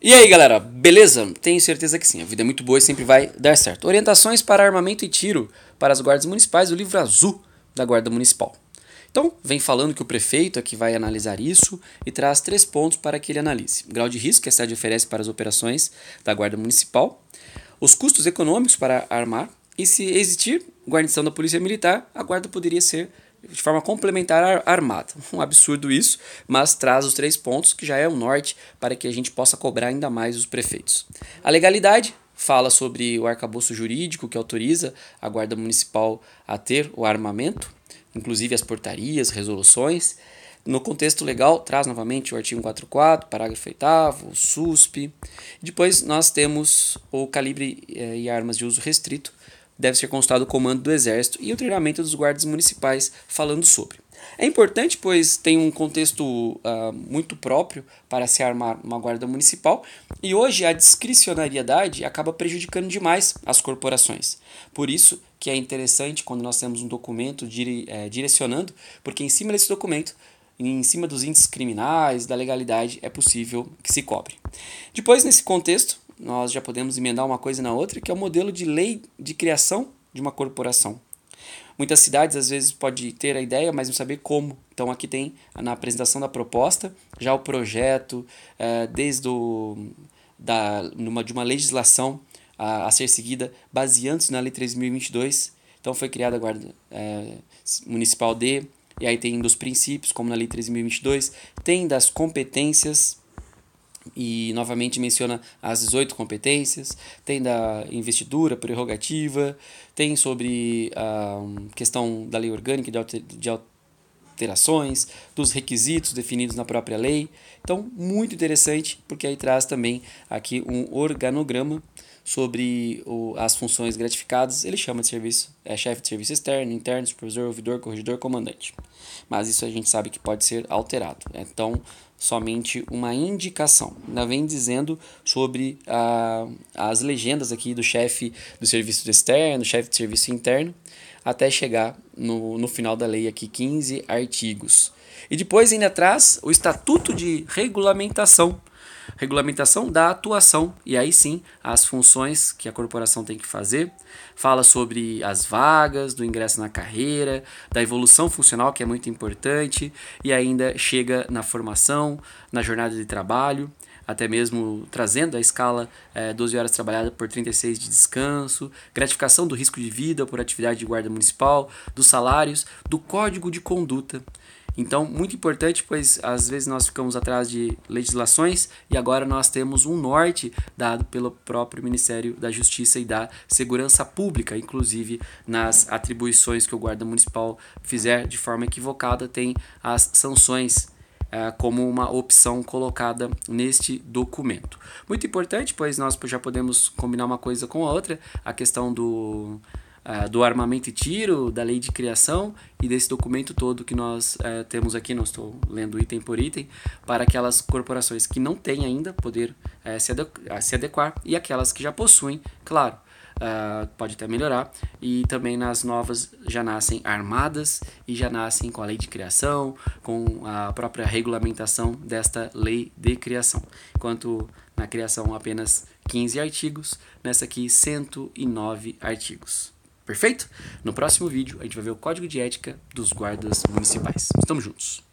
E aí galera, beleza? Tenho certeza que sim, a vida é muito boa e sempre vai dar certo. Orientações para armamento e tiro para as guardas municipais, o livro azul da Guarda Municipal. Então, vem falando que o prefeito é que vai analisar isso e traz três pontos para que ele analise: o grau de risco que a cidade oferece para as operações da Guarda Municipal, os custos econômicos para armar e, se existir guarnição da Polícia Militar, a guarda poderia ser de forma complementar armada. Um absurdo isso, mas traz os três pontos, que já é um norte para que a gente possa cobrar ainda mais os prefeitos. A legalidade fala sobre o arcabouço jurídico que autoriza a Guarda Municipal a ter o armamento, inclusive as portarias, resoluções. No contexto legal, traz novamente o artigo 44, parágrafo 8, o SUSP. Depois nós temos o calibre eh, e armas de uso restrito, deve ser consultado o comando do Exército e o treinamento dos guardas municipais falando sobre. É importante, pois tem um contexto uh, muito próprio para se armar uma guarda municipal e hoje a discricionariedade acaba prejudicando demais as corporações. Por isso que é interessante quando nós temos um documento dire, é, direcionando, porque em cima desse documento em cima dos índices criminais, da legalidade, é possível que se cobre. Depois, nesse contexto, nós já podemos emendar uma coisa na outra, que é o modelo de lei de criação de uma corporação. Muitas cidades às vezes pode ter a ideia, mas não saber como. Então aqui tem na apresentação da proposta já o projeto, eh, desde o, da, numa, de uma legislação a, a ser seguida, baseando-se na Lei 3.022. Então foi criada a Guarda é, Municipal D, e aí tem dos princípios, como na Lei 3.022, tem das competências, e novamente menciona as 18 competências, tem da investidura, prerrogativa, tem sobre a hum, questão da lei orgânica de alterações, dos requisitos definidos na própria lei. Então, muito interessante, porque aí traz também aqui um organograma sobre o, as funções gratificadas, ele chama de serviço, é chefe de serviço externo, interno, supervisor, ouvidor, corregidor comandante. Mas isso a gente sabe que pode ser alterado. Então, somente uma indicação. Ainda vem dizendo sobre ah, as legendas aqui do chefe do serviço externo, chefe de serviço interno, até chegar no, no final da lei aqui, 15 artigos. E depois ainda traz o Estatuto de Regulamentação regulamentação da atuação, e aí sim as funções que a corporação tem que fazer, fala sobre as vagas, do ingresso na carreira, da evolução funcional, que é muito importante, e ainda chega na formação, na jornada de trabalho, até mesmo trazendo a escala é, 12 horas trabalhadas por 36 de descanso, gratificação do risco de vida por atividade de guarda municipal, dos salários, do código de conduta. Então, muito importante, pois às vezes nós ficamos atrás de legislações e agora nós temos um norte dado pelo próprio Ministério da Justiça e da Segurança Pública, inclusive nas atribuições que o guarda municipal fizer de forma equivocada, tem as sanções eh, como uma opção colocada neste documento. Muito importante, pois nós já podemos combinar uma coisa com a outra, a questão do uh, do armamento e tiro, da lei de criação e desse documento todo que nós uh, temos aqui, não estou lendo item por item, para aquelas corporações que não têm ainda poder uh, se, se adequar e aquelas que já possuem, claro, Uh, pode até melhorar. E também nas novas já nascem armadas e já nascem com a lei de criação, com a própria regulamentação desta lei de criação. Enquanto na criação apenas 15 artigos, nessa aqui 109 artigos. Perfeito? No próximo vídeo, a gente vai ver o código de ética dos guardas municipais. Estamos juntos!